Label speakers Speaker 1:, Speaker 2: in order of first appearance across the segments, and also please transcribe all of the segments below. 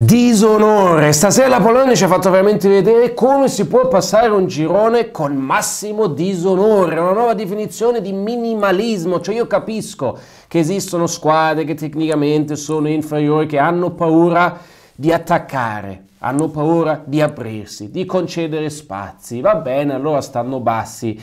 Speaker 1: Disonore! Stasera la Polonia ci ha fatto veramente vedere come si può passare un girone con massimo disonore, una nuova definizione di minimalismo, cioè io capisco che esistono squadre che tecnicamente sono inferiori, che hanno paura di attaccare, hanno paura di aprirsi, di concedere spazi, va bene, allora stanno bassi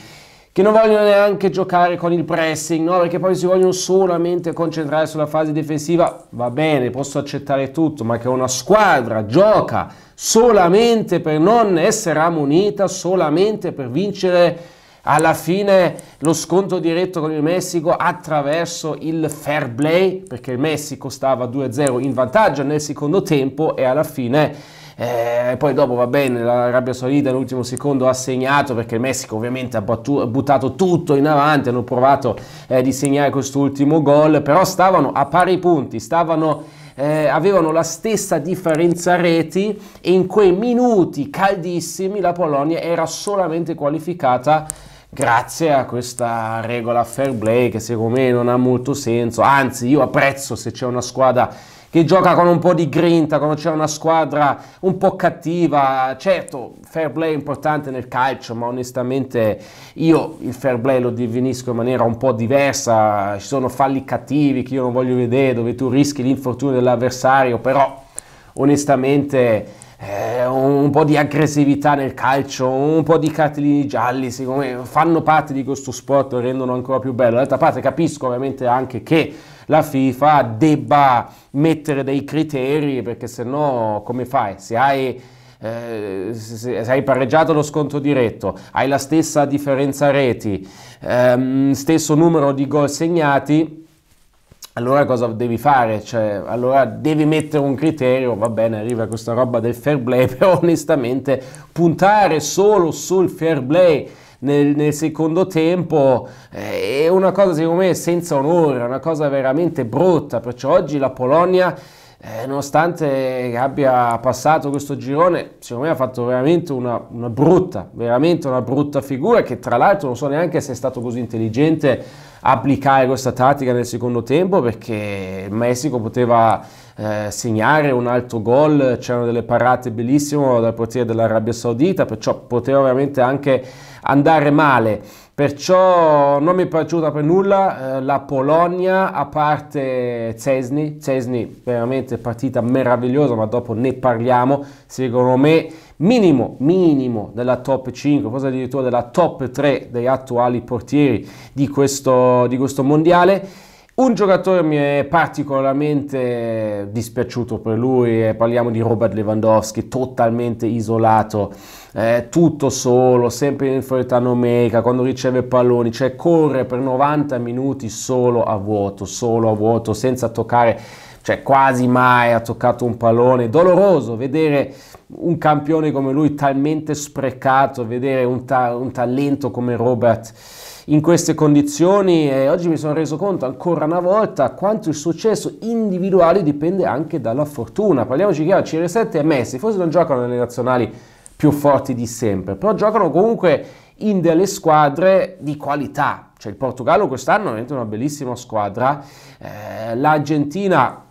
Speaker 1: che non vogliono neanche giocare con il pressing, no? perché poi si vogliono solamente concentrare sulla fase difensiva, va bene, posso accettare tutto, ma che una squadra gioca solamente per non essere ammonita, solamente per vincere alla fine lo scontro diretto con il Messico attraverso il fair play, perché il Messico stava 2-0 in vantaggio nel secondo tempo e alla fine eh, poi dopo va bene, l'Arabia Saudita all'ultimo secondo ha segnato perché il Messico ovviamente ha, ha buttato tutto in avanti, hanno provato eh, di segnare quest'ultimo gol, però stavano a pari punti, stavano... Eh, avevano la stessa differenza reti e in quei minuti caldissimi la Polonia era solamente qualificata grazie a questa regola fair play che secondo me non ha molto senso, anzi io apprezzo se c'è una squadra che gioca con un po' di grinta, quando c'è una squadra un po' cattiva. Certo, fair play è importante nel calcio, ma onestamente io il fair play lo definisco in maniera un po' diversa. Ci sono falli cattivi che io non voglio vedere, dove tu rischi l'infortunio dell'avversario, però onestamente... Eh, un po' di aggressività nel calcio, un po' di cartellini gialli, secondo me fanno parte di questo sport, e rendono ancora più bello. D'altra parte capisco ovviamente anche che la FIFA debba mettere dei criteri perché se no come fai? Se hai eh, se hai pareggiato lo scontro diretto, hai la stessa differenza reti, ehm, stesso numero di gol segnati, allora cosa devi fare? Cioè, allora devi mettere un criterio, va bene, arriva questa roba del fair play, però onestamente puntare solo sul fair play nel, nel secondo tempo eh, è una cosa secondo me senza onore, una cosa veramente brutta, perciò oggi la Polonia eh, nonostante abbia passato questo girone, secondo me ha fatto veramente una, una brutta, veramente una brutta figura che tra l'altro non so neanche se è stato così intelligente applicare questa tattica nel secondo tempo perché il Messico poteva eh, segnare un altro gol, c'erano delle parate bellissime dal portiere dell'Arabia Saudita, perciò poteva veramente anche andare male. Perciò non mi è piaciuta per nulla eh, la Polonia, a parte Cesni. Cesni veramente partita meravigliosa, ma dopo ne parliamo. Secondo me minimo, minimo della top 5, forse addirittura della top 3 dei attuali portieri di questo, di questo mondiale. Un giocatore mi è particolarmente dispiaciuto per lui, eh, parliamo di Robert Lewandowski, totalmente isolato, eh, tutto solo, sempre in inferiorità numerica, quando riceve palloni, cioè corre per 90 minuti solo a vuoto, solo a vuoto, senza toccare, cioè quasi mai ha toccato un pallone, doloroso vedere un campione come lui talmente sprecato, vedere un, ta un talento come Robert in queste condizioni e oggi mi sono reso conto ancora una volta quanto il successo individuale dipende anche dalla fortuna. Parliamoci chiaro, CR7 e Messi forse non giocano nelle nazionali più forti di sempre, però giocano comunque in delle squadre di qualità. Cioè il Portogallo quest'anno è una bellissima squadra, eh, l'Argentina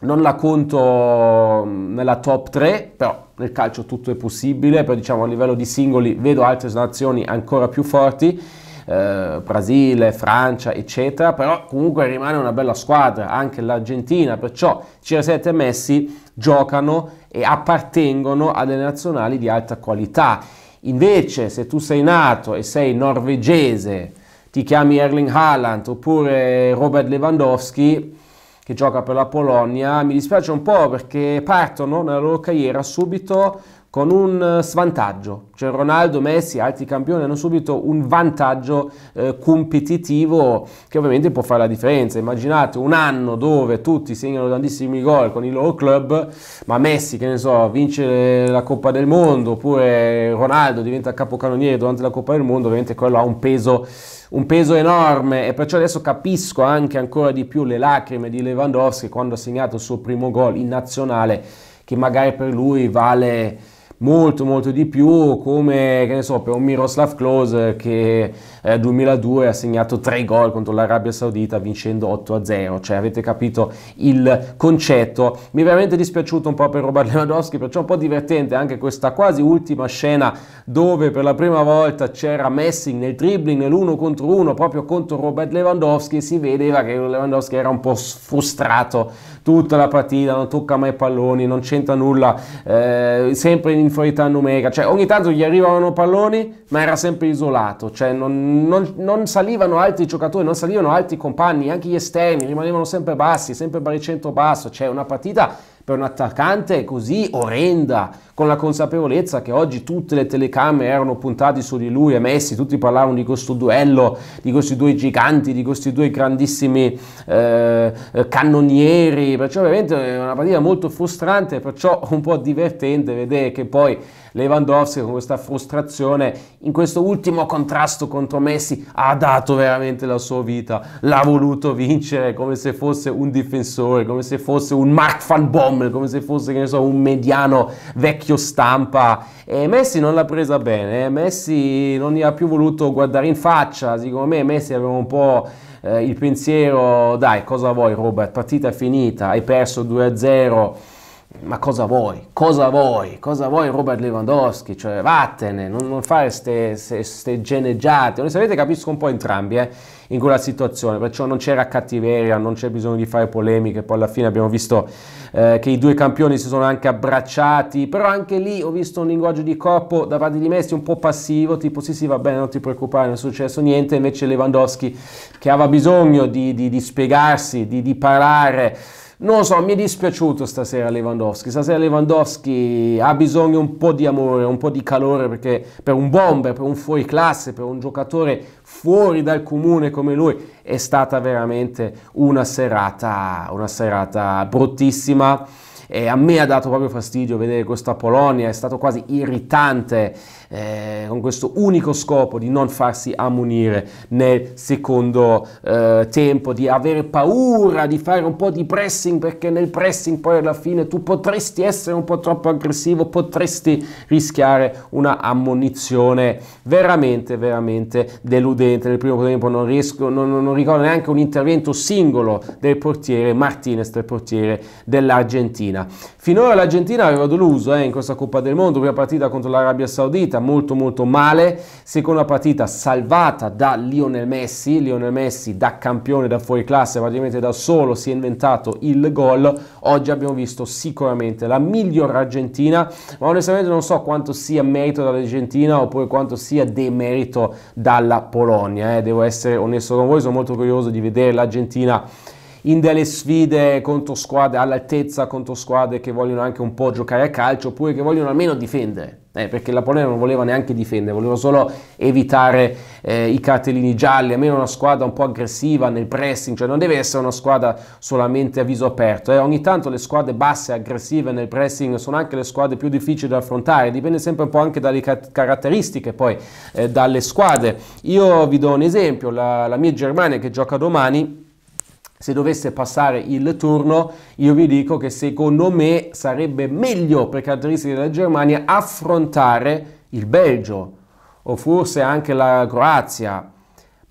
Speaker 1: non la conto nella top 3, però nel calcio tutto è possibile, però diciamo a livello di singoli vedo altre nazioni ancora più forti. Eh, Brasile, Francia, eccetera, però comunque rimane una bella squadra, anche l'Argentina, perciò CR7 e Messi giocano e appartengono alle nazionali di alta qualità. Invece, se tu sei nato e sei norvegese, ti chiami Erling Haaland oppure Robert Lewandowski, che gioca per la Polonia, mi dispiace un po' perché partono nella loro carriera subito con un eh, svantaggio, cioè Ronaldo, Messi e altri campioni hanno subito un vantaggio eh, competitivo che ovviamente può fare la differenza. Immaginate un anno dove tutti segnano tantissimi gol con i loro club, ma Messi, che ne so, vince la Coppa del Mondo oppure Ronaldo diventa capocannoniere durante la Coppa del Mondo, ovviamente quello ha un peso un peso enorme e perciò adesso capisco anche ancora di più le lacrime di Lewandowski quando ha segnato il suo primo gol in nazionale che magari per lui vale molto molto di più come che ne so per un Miroslav Klose che nel eh, 2002 ha segnato 3 gol contro l'Arabia Saudita vincendo 8 a 0 cioè avete capito il concetto mi è veramente dispiaciuto un po' per Robert Lewandowski perciò un po' divertente anche questa quasi ultima scena dove per la prima volta c'era Messi nel dribbling nell'uno contro uno proprio contro Robert Lewandowski e si vedeva che Lewandowski era un po' frustrato tutta la partita, non tocca mai palloni, non c'entra nulla, eh, sempre in inferiorità numerica, cioè ogni tanto gli arrivavano palloni ma era sempre isolato, cioè non, non, non salivano altri giocatori, non salivano altri compagni, anche gli esterni rimanevano sempre bassi, sempre baricentro basso, cioè una partita per un attaccante così orrenda, con la consapevolezza che oggi tutte le telecamere erano puntate su di lui e Messi, tutti parlavano di questo duello, di questi due giganti, di questi due grandissimi eh, cannonieri, perciò veramente è una partita molto frustrante, perciò un po' divertente vedere che poi Lewandowski con questa frustrazione in questo ultimo contrasto contro Messi ha dato veramente la sua vita, l'ha voluto vincere come se fosse un difensore, come se fosse un Mark van Bommel, come se fosse che ne so, un mediano vecchio stampa e Messi non l'ha presa bene, eh. Messi non gli ha più voluto guardare in faccia, secondo me Messi aveva un po' eh, il pensiero dai cosa vuoi Robert, partita finita, hai perso 2-0 ma cosa vuoi? Cosa vuoi? Cosa vuoi Robert Lewandowski? Cioè, vattene, non, non fare queste geneggiate. Onestamente capisco un po' entrambi eh, in quella situazione, perciò non c'era cattiveria, non c'è bisogno di fare polemiche, poi alla fine abbiamo visto eh, che i due campioni si sono anche abbracciati, però anche lì ho visto un linguaggio di corpo da parte di Messi un po' passivo, tipo sì sì va bene, non ti preoccupare, non è successo niente, invece Lewandowski che aveva bisogno di, di, di spiegarsi, di, di parlare, non lo so, mi è dispiaciuto stasera Lewandowski. Stasera Lewandowski ha bisogno un po' di amore, un po' di calore perché per un bomber, per un fuoriclasse, per un giocatore fuori dal comune come lui è stata veramente una serata, una serata bruttissima. E a me ha dato proprio fastidio vedere questa Polonia, è stato quasi irritante eh, con questo unico scopo di non farsi ammonire nel secondo eh, tempo, di avere paura di fare un po' di pressing perché nel pressing poi alla fine tu potresti essere un po' troppo aggressivo, potresti rischiare una ammonizione veramente, veramente deludente. Nel primo tempo non, riesco, non, non ricordo neanche un intervento singolo del portiere Martinez, del portiere dell'Argentina. Finora l'Argentina aveva deluso eh, in questa Coppa del Mondo, prima partita contro l'Arabia Saudita, molto molto male, seconda partita salvata da Lionel Messi, Lionel Messi da campione, da fuori classe, praticamente da solo si è inventato il gol, oggi abbiamo visto sicuramente la miglior Argentina, ma onestamente non so quanto sia merito dall'Argentina oppure quanto sia demerito dalla Polonia, eh. devo essere onesto con voi, sono molto curioso di vedere l'Argentina in delle sfide contro squadre all'altezza, contro squadre che vogliono anche un po' giocare a calcio oppure che vogliono almeno difendere. Eh, perché la Polonia non voleva neanche difendere, voleva solo evitare eh, i cartellini gialli, almeno una squadra un po' aggressiva nel pressing, cioè non deve essere una squadra solamente a viso aperto. Eh. Ogni tanto le squadre basse, e aggressive nel pressing sono anche le squadre più difficili da affrontare, dipende sempre un po' anche dalle cat- caratteristiche poi, eh, dalle squadre. Io vi do un esempio, la, la mia Germania che gioca domani se dovesse passare il turno, io vi dico che secondo me sarebbe meglio per caratteristiche della Germania affrontare il Belgio o forse anche la Croazia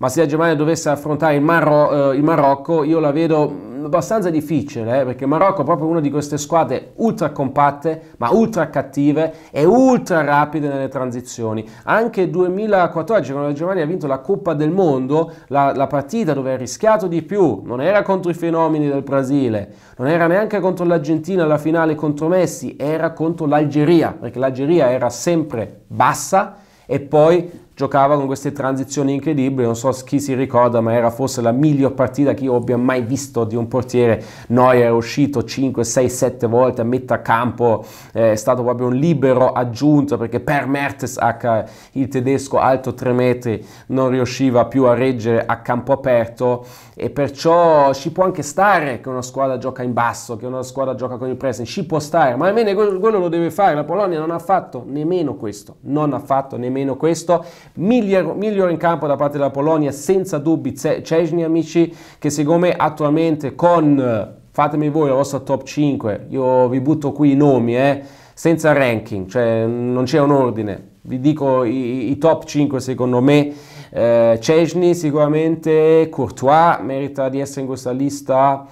Speaker 1: ma se la Germania dovesse affrontare il, Marro, eh, il Marocco io la vedo abbastanza difficile eh, perché il Marocco è proprio una di queste squadre ultra compatte ma ultra cattive e ultra rapide nelle transizioni anche 2014 quando la Germania ha vinto la Coppa del Mondo la, la partita dove ha rischiato di più non era contro i fenomeni del Brasile non era neanche contro l'Argentina alla finale contro Messi era contro l'Algeria perché l'Algeria era sempre bassa e poi giocava con queste transizioni incredibili, non so chi si ricorda, ma era forse la miglior partita che io abbia mai visto di un portiere. Neuer era uscito 5, 6, 7 volte a metà campo, eh, è stato proprio un libero aggiunto perché per Mertes, H, il tedesco alto 3 metri, non riusciva più a reggere a campo aperto e perciò ci può anche stare che una squadra gioca in basso, che una squadra gioca con il pressing, ci può stare, ma almeno quello lo deve fare, la Polonia non ha fatto nemmeno questo, non ha fatto nemmeno questo Migliore, in campo da parte della Polonia, senza dubbi, Cezny, amici, che siccome attualmente con, fatemi voi la vostra top 5, io vi butto qui i nomi, eh, senza ranking, cioè non c'è un ordine, vi dico i, i top 5 secondo me. Eh, Cesni sicuramente, Courtois merita di essere in questa lista,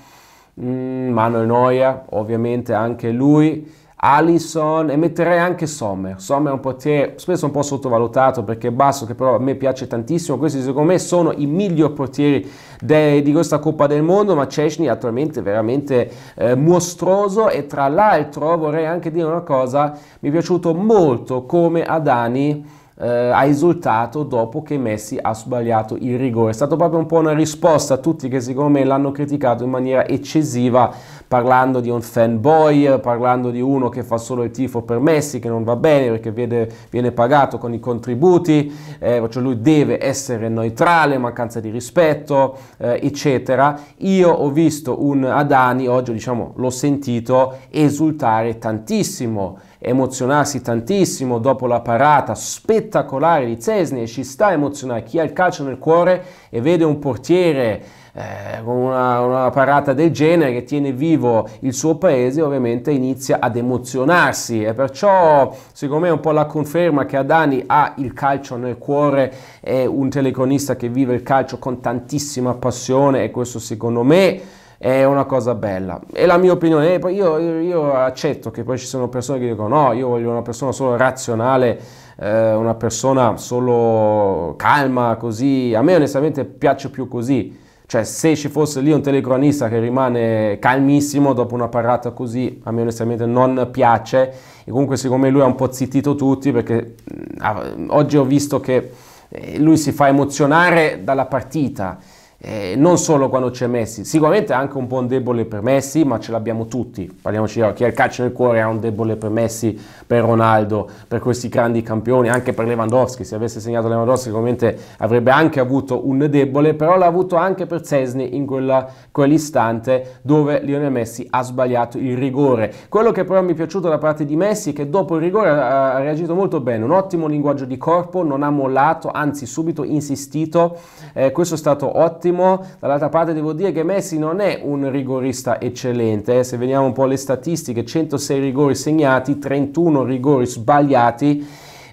Speaker 1: mm, Manuel Noia ovviamente anche lui. Allison e metterei anche Sommer. Sommer è un portiere spesso un po' sottovalutato perché è basso, che però a me piace tantissimo. Questi secondo me sono i migliori portieri de, di questa Coppa del Mondo, ma Cecni attualmente veramente eh, mostruoso e tra l'altro vorrei anche dire una cosa, mi è piaciuto molto come Adani eh, ha esultato dopo che Messi ha sbagliato il rigore. È stata proprio un po' una risposta a tutti che secondo me l'hanno criticato in maniera eccessiva parlando di un fanboy, parlando di uno che fa solo il tifo per Messi, che non va bene perché viene, viene pagato con i contributi, eh, cioè lui deve essere neutrale, mancanza di rispetto, eh, eccetera. Io ho visto un Adani, oggi diciamo, l'ho sentito esultare tantissimo emozionarsi tantissimo dopo la parata spettacolare di Cesni e ci sta a emozionare chi ha il calcio nel cuore e vede un portiere eh, con una, una, parata del genere che tiene vivo il suo paese ovviamente inizia ad emozionarsi e perciò secondo me è un po' la conferma che Adani ha il calcio nel cuore è un teleconista che vive il calcio con tantissima passione e questo secondo me è una cosa bella. È la mia opinione. Eh, io, io, accetto che poi ci sono persone che dicono no, io voglio una persona solo razionale, eh, una persona solo calma, così. A me onestamente piace più così. Cioè, se ci fosse lì un telecronista che rimane calmissimo dopo una parata così, a me onestamente non piace. E comunque, secondo me, lui ha un po' zittito tutti perché mm, ah, oggi ho visto che eh, lui si fa emozionare dalla partita eh, non solo quando c'è Messi, sicuramente è anche un po' un debole per Messi, ma ce l'abbiamo tutti, parliamoci di chi ha il calcio nel cuore ha un debole per Messi, per Ronaldo, per questi grandi campioni, anche per Lewandowski, se avesse segnato Lewandowski sicuramente avrebbe anche avuto un debole, però l'ha avuto anche per Cesni in quella, quell'istante dove Lionel Messi ha sbagliato il rigore. Quello che però mi è piaciuto da parte di Messi è che dopo il rigore ha reagito molto bene, un ottimo linguaggio di corpo, non ha mollato, anzi subito insistito, eh, questo è stato ottimo ottimo, dall'altra parte devo dire che Messi non è un rigorista eccellente, eh. se vediamo un po' le statistiche, 106 rigori segnati, 31 rigori sbagliati,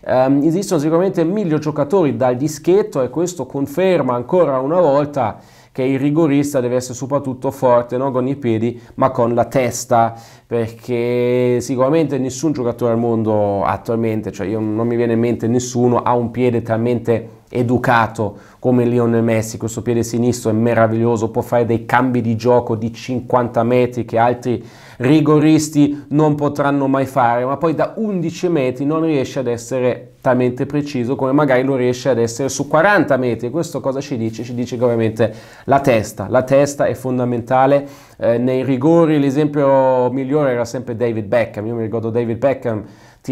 Speaker 1: Um, esistono sicuramente meglio giocatori dal dischetto e questo conferma ancora una volta che il rigorista deve essere soprattutto forte non con i piedi ma con la testa perché sicuramente nessun giocatore al mondo attualmente, cioè io, non mi viene in mente nessuno, ha un piede talmente educato come Lionel Messi, questo piede sinistro è meraviglioso, può fare dei cambi di gioco di 50 metri che altri rigoristi non potranno mai fare, ma poi da 11 metri non riesce ad essere esattamente preciso come magari lo riesce ad essere su 40 metri. Questo cosa ci dice? Ci dice che ovviamente la testa, la testa è fondamentale eh, nei rigori, l'esempio migliore era sempre David Beckham, io mi ricordo David Beckham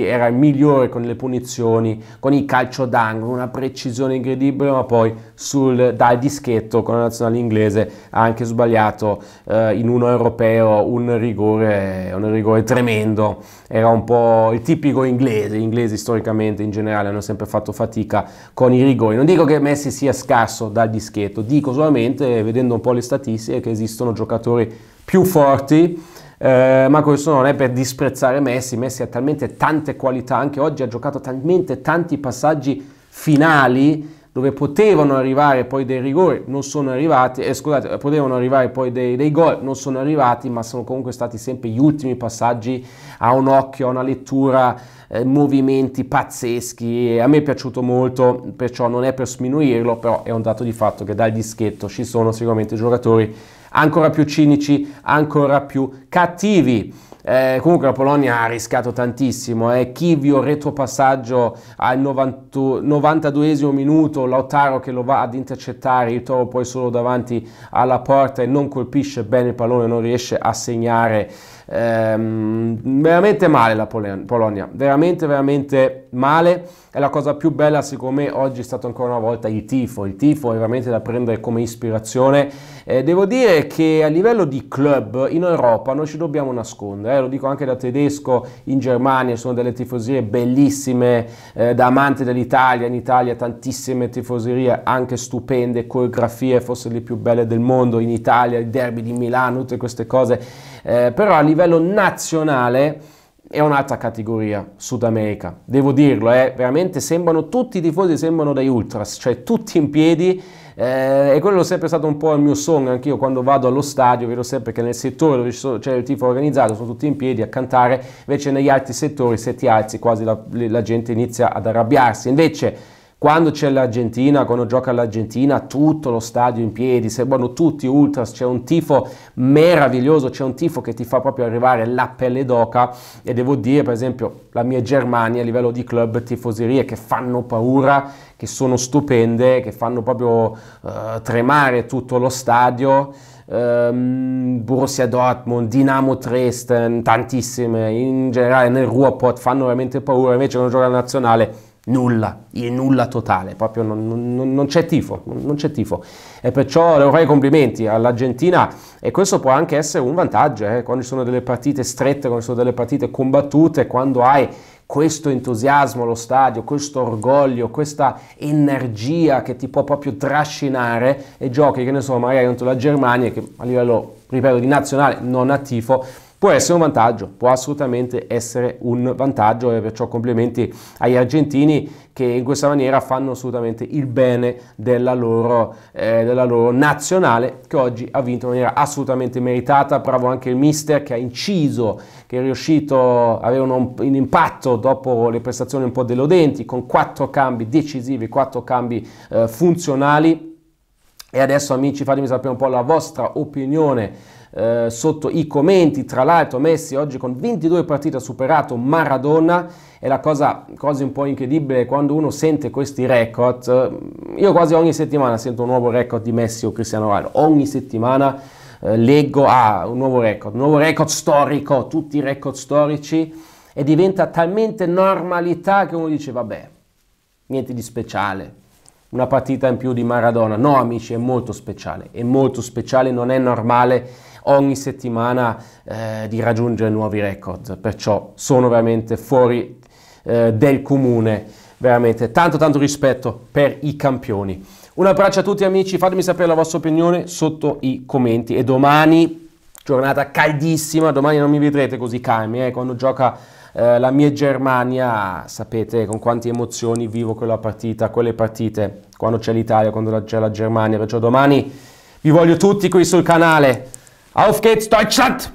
Speaker 1: era il migliore con le punizioni, con il calcio d'angolo, una precisione incredibile, ma poi sul, dal dischetto con la nazionale inglese ha anche sbagliato eh, in uno europeo un rigore, un rigore, tremendo, era un po' il tipico inglese, gli inglesi storicamente in generale hanno sempre fatto fatica con i rigori, non dico che Messi sia scarso dal dischetto, dico solamente vedendo un po' le statistiche che esistono giocatori più forti, eh, ma questo non è per disprezzare Messi, Messi ha talmente tante qualità, anche oggi ha giocato talmente tanti passaggi finali dove potevano arrivare poi dei rigori, non sono arrivati, eh, scusate, potevano arrivare poi dei, dei gol, non sono arrivati, ma sono comunque stati sempre gli ultimi passaggi a un occhio, a una lettura, eh, movimenti pazzeschi. A me è piaciuto molto, perciò non è per sminuirlo, però è un dato di fatto che dal dischetto ci sono sicuramente giocatori ancora più cinici, ancora più cattivi. Eh, comunque la Polonia ha rischiato tantissimo, eh. Chivio retropassaggio al 90, 92 minuto, Lautaro che lo va ad intercettare, il Toro poi solo davanti alla porta e non colpisce bene il pallone, non riesce a segnare. Eh, veramente male la Polonia, veramente veramente male. E la cosa più bella secondo me oggi è stato ancora una volta il tifo, il tifo è veramente da prendere come ispirazione. Eh, devo dire che a livello di club in Europa non ci dobbiamo nascondere eh, lo dico anche da tedesco, in Germania sono delle tifoserie bellissime, eh, da amante dell'Italia, in Italia tantissime tifoserie anche stupende, coreografie forse le più belle del mondo, in Italia il derby di Milano, tutte queste cose, eh, però a livello nazionale è un'altra categoria, Sud America, devo dirlo, eh, veramente sembrano tutti i tifosi, sembrano dei ultras, cioè tutti in piedi eh, e quello è sempre stato un po' il mio sogno, anch'io quando vado allo stadio vedo sempre che nel settore dove c'è il tifo organizzato sono tutti in piedi a cantare, invece negli altri settori se ti alzi quasi la, la gente inizia ad arrabbiarsi. Invece quando c'è l'Argentina, quando gioca l'Argentina, tutto lo stadio in piedi, seguono tutti ultras, c'è un tifo meraviglioso, c'è un tifo che ti fa proprio arrivare la pelle d'oca e devo dire per esempio la mia Germania a livello di club tifoserie che fanno paura, che sono stupende, che fanno proprio uh, tremare tutto lo stadio. Um, Borussia Dortmund, Dinamo Dresden, tantissime, in generale nel Ruhrpott fanno veramente paura, invece quando gioca la nazionale Nulla, il nulla totale, proprio non, non, non c'è tifo, non c'è tifo. E perciò devo fare i complimenti all'Argentina e questo può anche essere un vantaggio, eh? quando ci sono delle partite strette, quando ci sono delle partite combattute, quando hai questo entusiasmo allo stadio, questo orgoglio, questa energia che ti può proprio trascinare e giochi che ne so magari contro la Germania che a livello, ripeto, di nazionale non ha tifo, può essere un vantaggio, può assolutamente essere un vantaggio e perciò complimenti agli argentini che in questa maniera fanno assolutamente il bene della loro, eh, della loro nazionale che oggi ha vinto in maniera assolutamente meritata, bravo anche il mister che ha inciso, che è riuscito ad avere un, un impatto dopo le prestazioni un po' deludenti con quattro cambi decisivi, quattro cambi eh, funzionali. E adesso amici fatemi sapere un po' la vostra opinione eh, sotto i commenti, tra l'altro Messi oggi con 22 partite ha superato Maradona e la cosa quasi un po' incredibile quando uno sente questi record, mm, io quasi ogni settimana sento un nuovo record di Messi o Cristiano Ronaldo, ogni settimana eh, leggo ah, un nuovo record, un nuovo record storico, tutti i record storici e diventa talmente normalità che uno dice vabbè, niente di speciale, una partita in più di Maradona. No, amici, è molto speciale, è molto speciale, non è normale ogni settimana eh, di raggiungere nuovi record, perciò sono veramente fuori eh, del comune, veramente tanto tanto rispetto per i campioni. Un abbraccio a tutti amici, fatemi sapere la vostra opinione sotto i commenti e domani giornata caldissima, domani non mi vedrete così calmi, eh, quando gioca eh, la mia Germania, sapete con quante emozioni vivo quella partita, quelle partite, quando c'è l'Italia, quando c'è la Germania, perciò domani vi voglio tutti qui sul canale. Auf geht's, Deutschland!